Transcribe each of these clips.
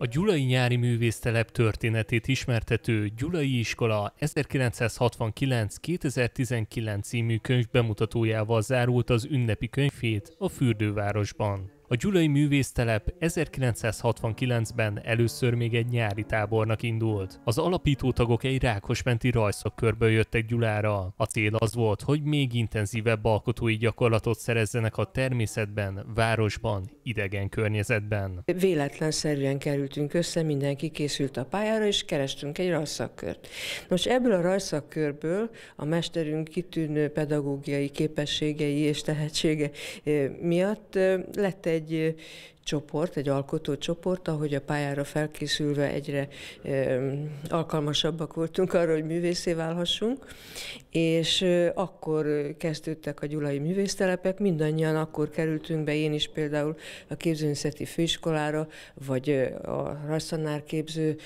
A Gyulai Nyári Művésztelep történetét ismertető Gyulai Iskola 1969-2019 című könyv bemutatójával zárult az ünnepi könyvét a fürdővárosban. A Gyulai Művésztelep 1969-ben először még egy nyári tábornak indult. Az alapítótagok egy rákosmenti rajszakkörből jöttek Gyulára. A cél az volt, hogy még intenzívebb alkotói gyakorlatot szerezzenek a természetben, városban, idegen környezetben. Véletlenszerűen kerültünk össze, mindenki készült a pályára, és kerestünk egy rajszakkört. Nos, ebből a rajszakkörből a mesterünk kitűnő pedagógiai képességei és tehetsége eh, miatt eh, lett egy egy csoport, egy alkotócsoport, ahogy a pályára felkészülve egyre alkalmasabbak voltunk arra, hogy művészé válhassunk, és akkor kezdődtek a gyulai művésztelepek, mindannyian akkor kerültünk be, én is például a képzőnyszeti főiskolára, vagy a rajztanárképző,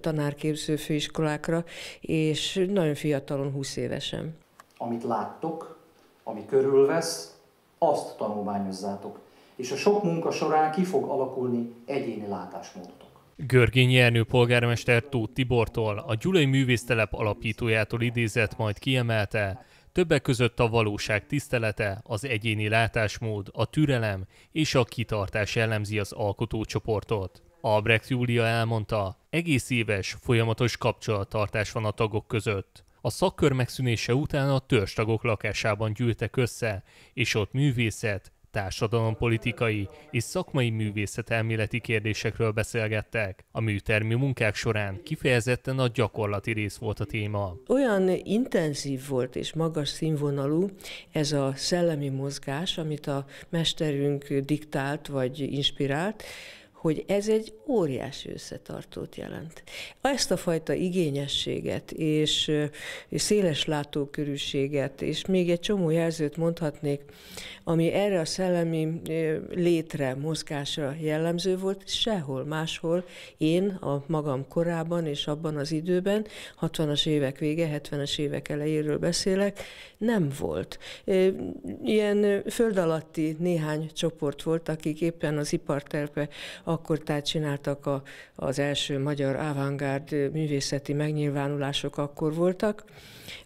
tanárképző főiskolákra, és nagyon fiatalon, 20 évesen. Amit láttok, ami körülvesz, azt tanulmányozzátok és a sok munka során ki fog alakulni egyéni látásmódotok. Görgény Jernő polgármester Tóth Tibortól, a Gyulai Művésztelep alapítójától idézett, majd kiemelte, többek között a valóság tisztelete, az egyéni látásmód, a türelem és a kitartás jellemzi az alkotócsoportot. Albrecht Júlia elmondta, egész éves, folyamatos kapcsolattartás van a tagok között. A szakkör megszűnése után a törzstagok lakásában gyűltek össze, és ott művészet, társadalompolitikai és szakmai művészetelméleti kérdésekről beszélgettek. A műtermi munkák során kifejezetten a gyakorlati rész volt a téma. Olyan intenzív volt és magas színvonalú ez a szellemi mozgás, amit a mesterünk diktált vagy inspirált, hogy ez egy óriási összetartót jelent. Ezt a fajta igényességet és, és széles látókörűséget, és még egy csomó jelzőt mondhatnék, ami erre a szellemi létre, mozgásra jellemző volt, sehol máshol én a magam korában és abban az időben, 60-as évek vége, 70-es évek elejéről beszélek, nem volt. Ilyen föld alatti néhány csoport volt, akik éppen az iparterpe akkor tehát csináltak a, az első magyar avantgárd művészeti megnyilvánulások akkor voltak,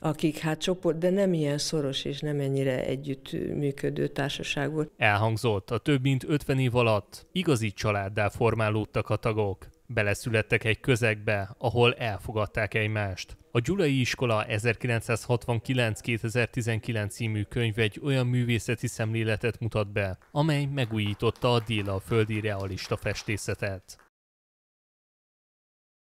akik hát csoport, de nem ilyen szoros és nem ennyire együtt működő társaság volt. Elhangzott, a több mint 50 év alatt igazi családdá formálódtak a tagok beleszülettek egy közegbe, ahol elfogadták egymást. A Gyulai Iskola 1969-2019 című könyv egy olyan művészeti szemléletet mutat be, amely megújította a déla földi realista festészetet.